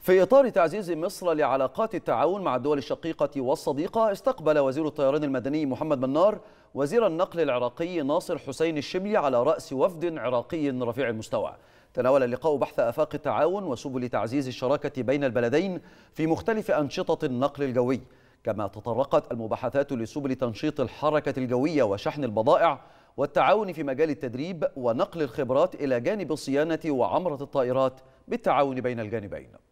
في إطار تعزيز مصر لعلاقات التعاون مع الدول الشقيقة والصديقة استقبل وزير الطيران المدني محمد منار وزير النقل العراقي ناصر حسين الشبلي على رأس وفد عراقي رفيع المستوى تناول اللقاء بحث آفاق التعاون وسبل تعزيز الشراكة بين البلدين في مختلف أنشطة النقل الجوي كما تطرقت المباحثات لسبل تنشيط الحركة الجوية وشحن البضائع والتعاون في مجال التدريب ونقل الخبرات إلى جانب الصيانة وعمرة الطائرات بالتعاون بين الجانبين